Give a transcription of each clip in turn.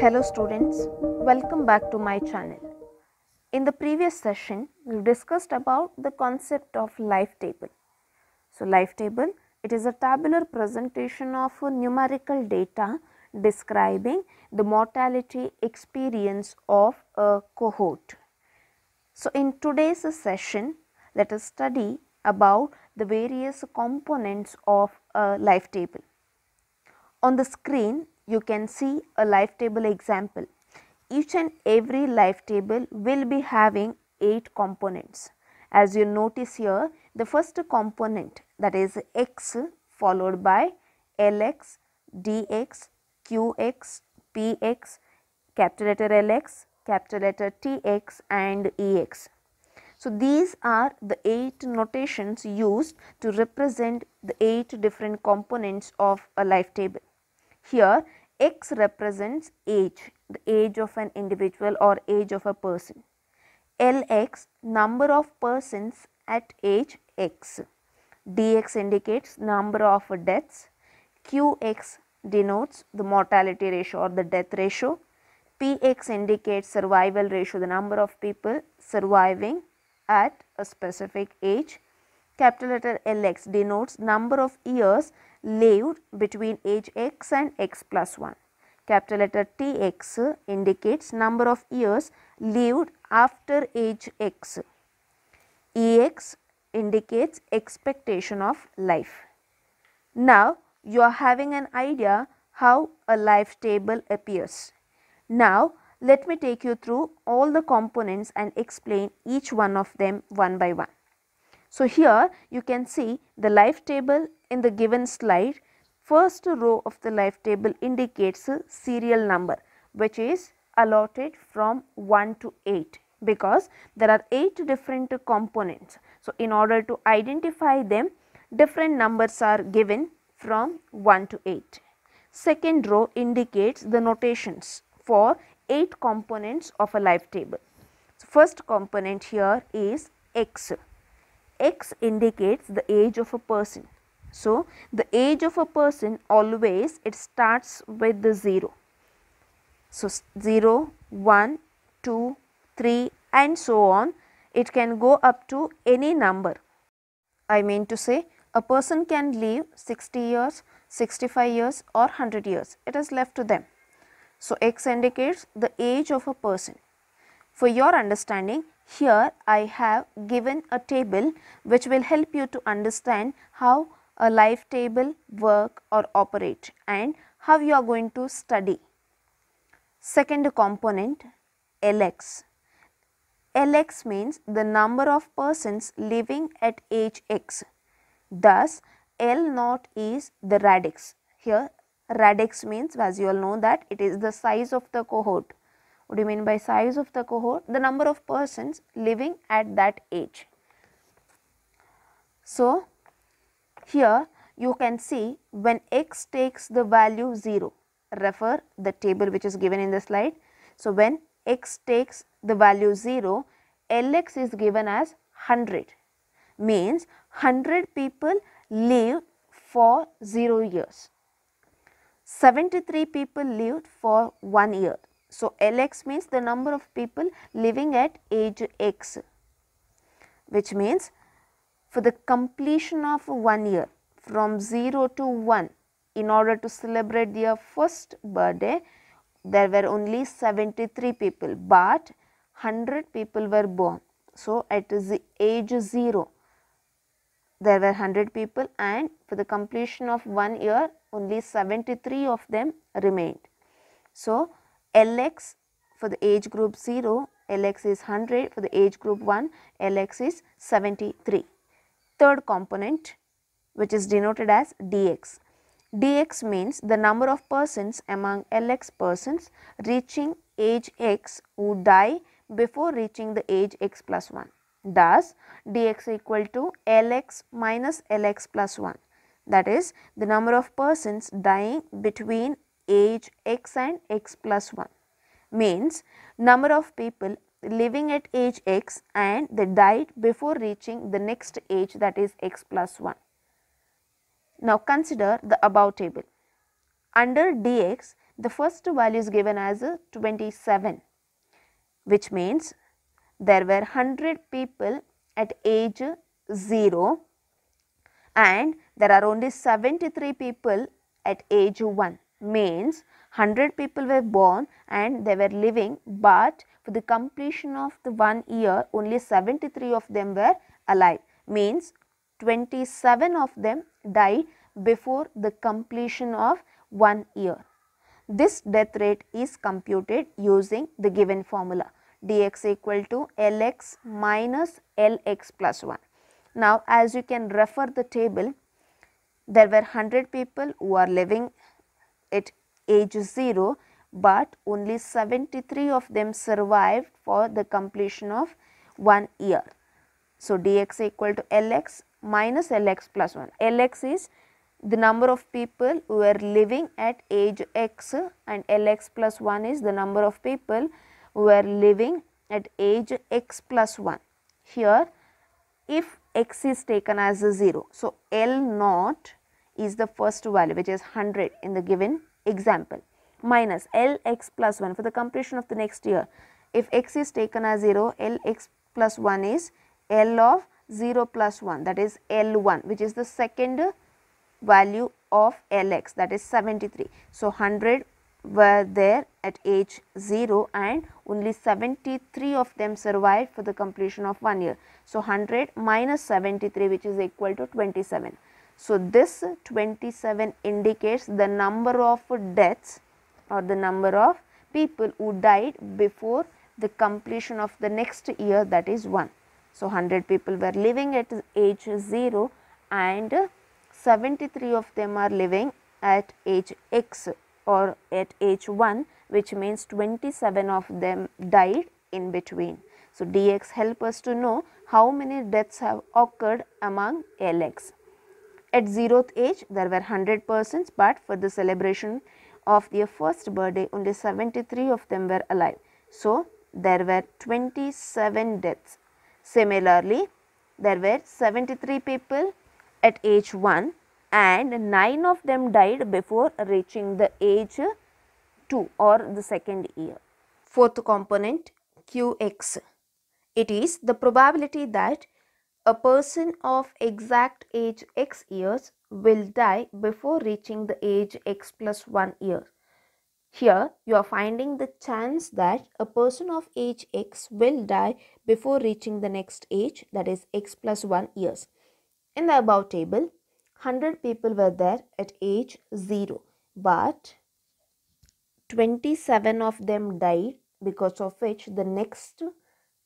Hello students, welcome back to my channel. In the previous session, we discussed about the concept of life table. So life table, it is a tabular presentation of numerical data describing the mortality experience of a cohort. So in today's session, let us study about the various components of a life table. On the screen, you can see a life table example. Each and every life table will be having 8 components. As you notice here, the first component that is x followed by lx, dx, qx, px, capital letter lx, capital letter tx and ex. So these are the 8 notations used to represent the 8 different components of a life table. Here X represents age, the age of an individual or age of a person. Lx, number of persons at age X. Dx indicates number of deaths. Qx denotes the mortality ratio or the death ratio. Px indicates survival ratio, the number of people surviving at a specific age. Capital letter Lx denotes number of years lived between age x and x plus 1. Capital letter Tx indicates number of years lived after age x. Ex indicates expectation of life. Now, you are having an idea how a life table appears. Now, let me take you through all the components and explain each one of them one by one. So, here you can see the life table in the given slide, first row of the life table indicates a serial number which is allotted from 1 to 8 because there are 8 different components. So, in order to identify them, different numbers are given from 1 to 8. Second row indicates the notations for 8 components of a life table. So first component here is x. x indicates the age of a person. So, the age of a person always it starts with the 0. So, 0, 1, 2, 3 and so on. It can go up to any number. I mean to say a person can live 60 years, 65 years or 100 years. It is left to them. So, X indicates the age of a person. For your understanding, here I have given a table which will help you to understand how a life table, work or operate and how you are going to study. Second component LX. LX means the number of persons living at age x. Thus, L naught is the radix. Here, radix means as you all know that it is the size of the cohort. What do you mean by size of the cohort? The number of persons living at that age. So, here you can see when x takes the value 0, refer the table which is given in the slide. So, when x takes the value 0, Lx is given as 100 means 100 people live for 0 years. 73 people lived for 1 year. So, Lx means the number of people living at age x which means for the completion of one year from 0 to 1 in order to celebrate their first birthday there were only 73 people but 100 people were born so at the age 0 there were 100 people and for the completion of one year only 73 of them remained so lx for the age group 0 lx is 100 for the age group 1 lx is 73 third component which is denoted as dx. dx means the number of persons among Lx persons reaching age x who die before reaching the age x plus 1. Thus, dx equal to Lx minus Lx plus 1 that is the number of persons dying between age x and x plus 1 means number of people living at age x and they died before reaching the next age that is x plus 1. Now consider the above table. Under dx, the first value is given as 27 which means there were 100 people at age 0 and there are only 73 people at age 1 means 100 people were born and they were living but for the completion of the one year, only 73 of them were alive, means 27 of them died before the completion of one year. This death rate is computed using the given formula dx equal to lx minus lx plus 1. Now as you can refer the table, there were 100 people who are living at age 0 but only 73 of them survived for the completion of one year. So, dx equal to lx minus lx plus 1. lx is the number of people who are living at age x and lx plus 1 is the number of people who are living at age x plus 1. Here, if x is taken as a 0, so L naught is the first value which is 100 in the given example minus Lx plus 1 for the completion of the next year. If x is taken as 0, Lx plus 1 is L of 0 plus 1 that is L1 which is the second value of Lx that is 73. So, 100 were there at age 0 and only 73 of them survived for the completion of one year. So, 100 minus 73 which is equal to 27. So, this 27 indicates the number of deaths or the number of people who died before the completion of the next year that is 1. So 100 people were living at age 0 and 73 of them are living at age X or at age 1 which means 27 of them died in between. So dx help us to know how many deaths have occurred among Lx. At 0th age there were 100 persons but for the celebration of their first birthday, only 73 of them were alive. So, there were 27 deaths. Similarly, there were 73 people at age 1 and 9 of them died before reaching the age 2 or the second year. Fourth component QX. It is the probability that a person of exact age x years will die before reaching the age x plus 1 year. Here, you are finding the chance that a person of age x will die before reaching the next age that is x plus 1 years. In the above table, 100 people were there at age 0 but 27 of them died because of which the next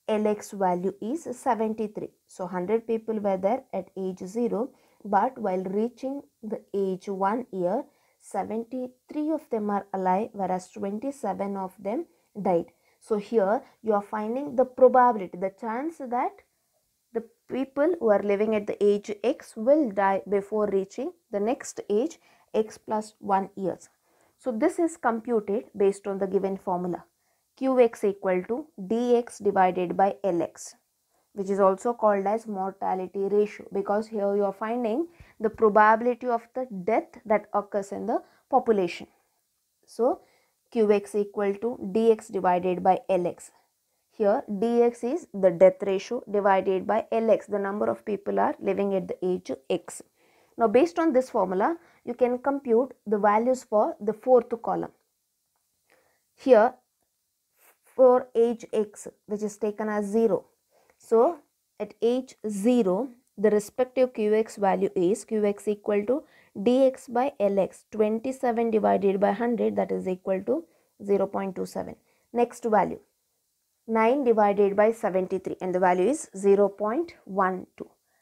LX value is 73. So 100 people were there at age 0 but while reaching the age 1 year, 73 of them are alive, whereas 27 of them died. So, here you are finding the probability, the chance that the people who are living at the age x will die before reaching the next age x plus 1 years. So, this is computed based on the given formula qx equal to dx divided by lx which is also called as mortality ratio because here you are finding the probability of the death that occurs in the population. So qx equal to dx divided by lx. Here dx is the death ratio divided by lx, the number of people are living at the age x. Now based on this formula, you can compute the values for the fourth column. Here for age x which is taken as 0 so at age 0, the respective qx value is qx equal to dx by lx 27 divided by 100 that is equal to 0 0.27. Next value 9 divided by 73 and the value is 0 0.12.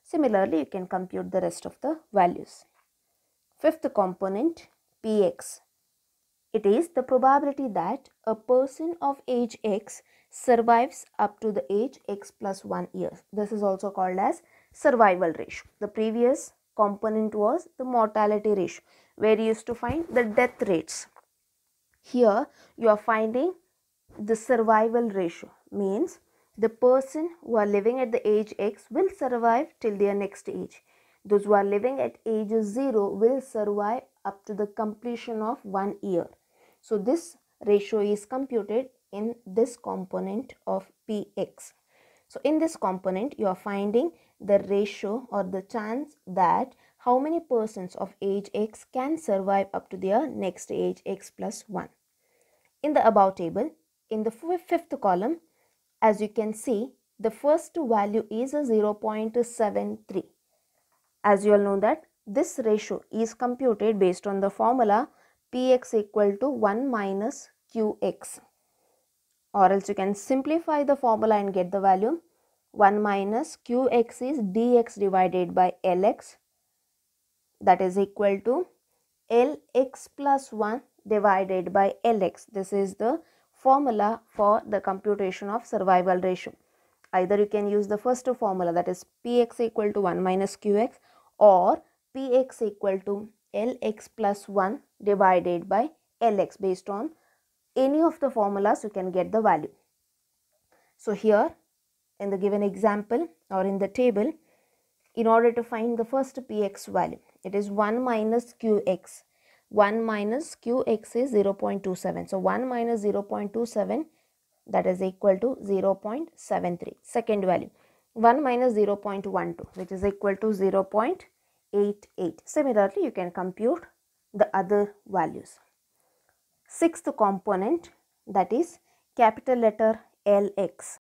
Similarly, you can compute the rest of the values. Fifth component px. It is the probability that a person of age x survives up to the age x plus 1 years. This is also called as survival ratio. The previous component was the mortality ratio where you used to find the death rates. Here you are finding the survival ratio means the person who are living at the age x will survive till their next age. Those who are living at age 0 will survive up to the completion of one year. So this ratio is computed in this component of px. So in this component, you are finding the ratio or the chance that how many persons of age x can survive up to their next age x plus 1. In the above table, in the fifth column, as you can see, the first value is a 0.73. As you all know that this ratio is computed based on the formula px equal to 1 minus qx or else you can simplify the formula and get the value 1 minus qx is dx divided by lx that is equal to lx plus 1 divided by lx this is the formula for the computation of survival ratio either you can use the first formula that is px equal to 1 minus qx or px equal to lx plus 1 divided by lx based on any of the formulas you can get the value. So here in the given example or in the table, in order to find the first px value, it is 1 minus qx. 1 minus qx is 0 0.27. So 1 minus 0 0.27 that is equal to 0 0.73. Second value 1 minus 0 0.12 which is equal to 0 0.88. Similarly, you can compute the other values sixth component that is capital letter Lx.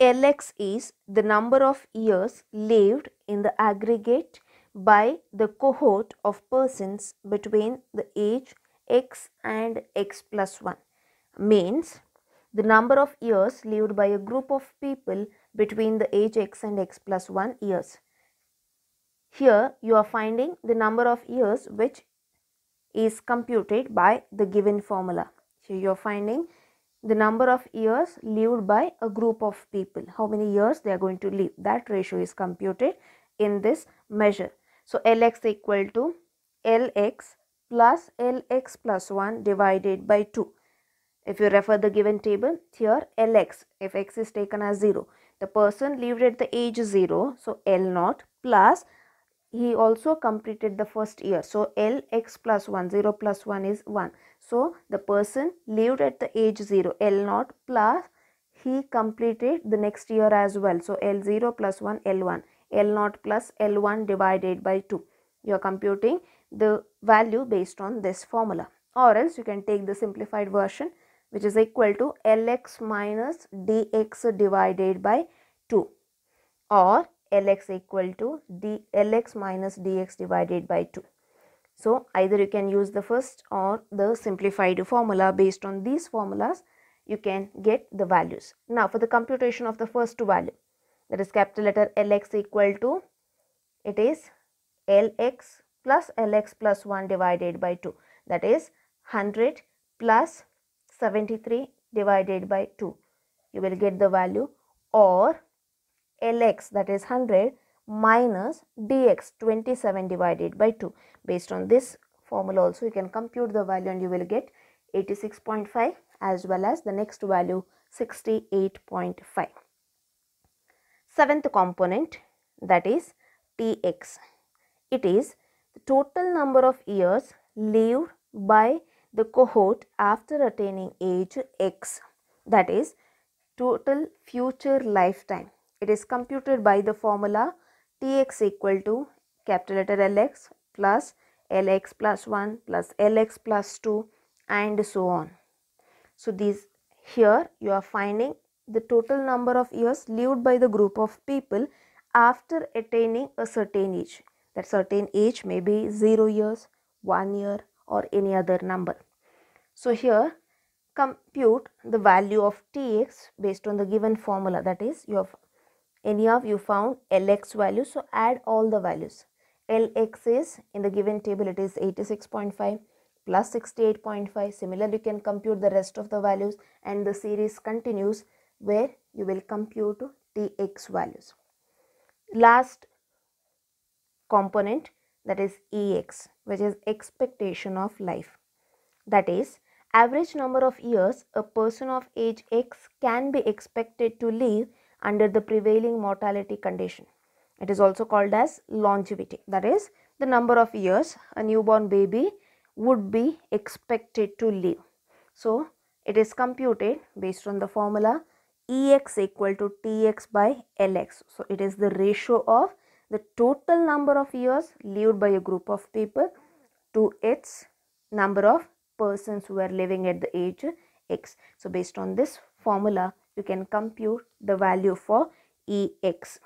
Lx is the number of years lived in the aggregate by the cohort of persons between the age x and x plus 1 means the number of years lived by a group of people between the age x and x plus 1 years. Here you are finding the number of years which is computed by the given formula. So you're finding the number of years lived by a group of people, how many years they are going to live. That ratio is computed in this measure. So Lx equal to Lx plus Lx plus 1 divided by 2. If you refer the given table, here Lx, if x is taken as 0, the person lived at the age 0, so L naught plus he also completed the first year. So Lx plus 1, 0 plus 1 is 1. So the person lived at the age 0, l naught plus he completed the next year as well. So l 0 one l one l naught plus 1, L1, L0 plus L1 divided by 2. You are computing the value based on this formula. Or else you can take the simplified version which is equal to Lx minus dx divided by 2. Or Lx equal to d Lx minus dx divided by 2. So either you can use the first or the simplified formula based on these formulas you can get the values. Now for the computation of the first two value that is capital letter Lx equal to it is Lx plus Lx plus 1 divided by 2 that is 100 plus 73 divided by 2 you will get the value or Lx that is 100 minus dx 27 divided by 2. Based on this formula also you can compute the value and you will get 86.5 as well as the next value 68.5. Seventh component that is Tx. It is the total number of years lived by the cohort after attaining age x that is total future lifetime it is computed by the formula Tx equal to capital letter Lx plus Lx plus 1 plus Lx plus 2 and so on. So these here you are finding the total number of years lived by the group of people after attaining a certain age. That certain age may be 0 years, 1 year or any other number. So here compute the value of Tx based on the given formula that is you have any of you found lx value so add all the values lx is in the given table it is 86.5 plus 68.5 similarly you can compute the rest of the values and the series continues where you will compute tx values last component that is ex which is expectation of life that is average number of years a person of age x can be expected to live under the prevailing mortality condition. It is also called as longevity, that is, the number of years a newborn baby would be expected to live. So, it is computed based on the formula ex equal to tx by lx. So, it is the ratio of the total number of years lived by a group of people to its number of persons who are living at the age x. So, based on this formula, you can compute the value for EX.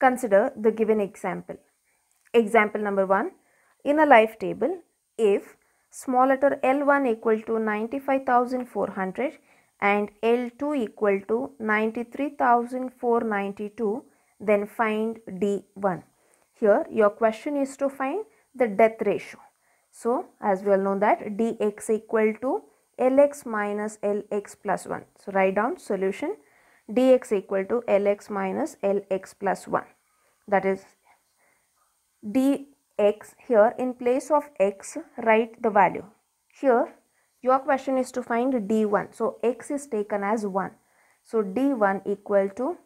Consider the given example. Example number 1. In a life table, if small letter L1 equal to 95,400 and L2 equal to 93,492, then find D1. Here your question is to find the death ratio. So as we all know that DX equal to lx minus lx plus 1. So write down solution dx equal to lx minus lx plus 1. That is dx here in place of x write the value. Here your question is to find d1. So x is taken as 1. So d1 equal to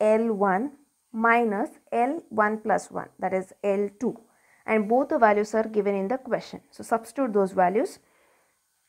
l1 minus L1 plus 1 that is L2 and both the values are given in the question. So substitute those values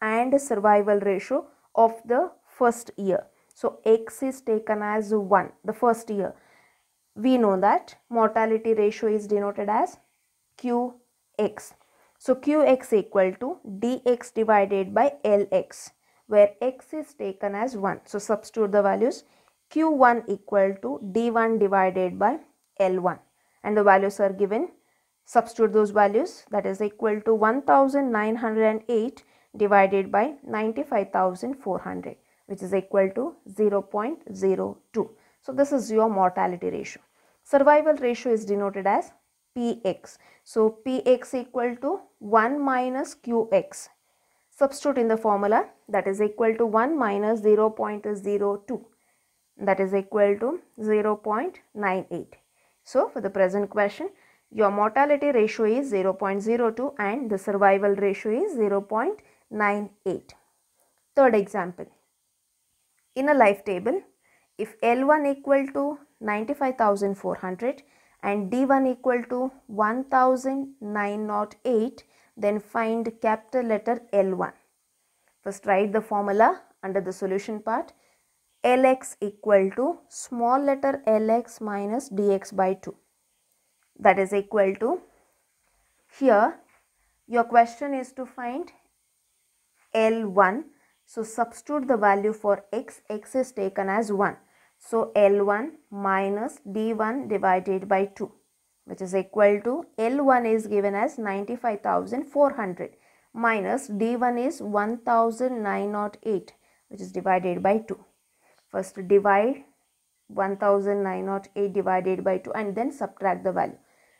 and survival ratio of the first year. So X is taken as 1, the first year. We know that mortality ratio is denoted as QX. So Qx equal to dx divided by Lx where x is taken as 1. So substitute the values Q1 equal to D1 divided by L1 and the values are given. Substitute those values that is equal to 1908 divided by 95,400 which is equal to 0.02. So this is your mortality ratio. Survival ratio is denoted as Px. So Px equal to 1 minus Qx. Substitute in the formula that is equal to 1 minus 0.02 that is equal to 0.98. So for the present question your mortality ratio is 0.02 and the survival ratio is 0.02. 9, 8. Third example. In a life table, if L1 equal to 95,400 and D1 equal to 1,908, then find capital letter L1. First write the formula under the solution part. Lx equal to small letter Lx minus dx by 2. That is equal to here your question is to find L1. So substitute the value for x, x is taken as 1. So L1 minus D1 divided by 2 which is equal to L1 is given as 95,400 minus D1 is 1908 which is divided by 2. First divide 1908 divided by 2 and then subtract the value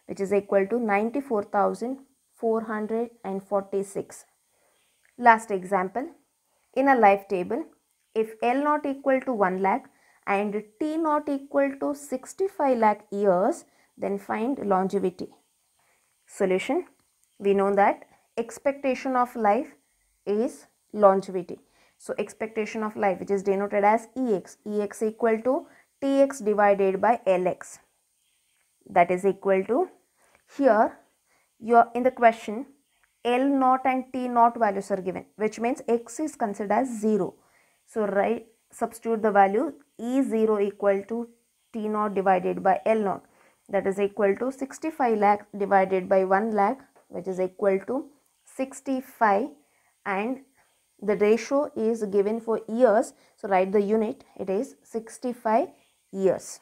which is equal to 94,446 Last example, in a life table, if L not equal to 1 lakh and T not equal to 65 lakh years, then find longevity. Solution, we know that expectation of life is longevity. So expectation of life which is denoted as EX, EX equal to Tx divided by Lx that is equal to here you are in the question L naught and T naught values are given, which means X is considered as 0. So, right, substitute the value E0 equal to T naught divided by L naught. That is equal to 65 lakh divided by 1 lakh, which is equal to 65 and the ratio is given for years. So, write the unit, it is 65 years.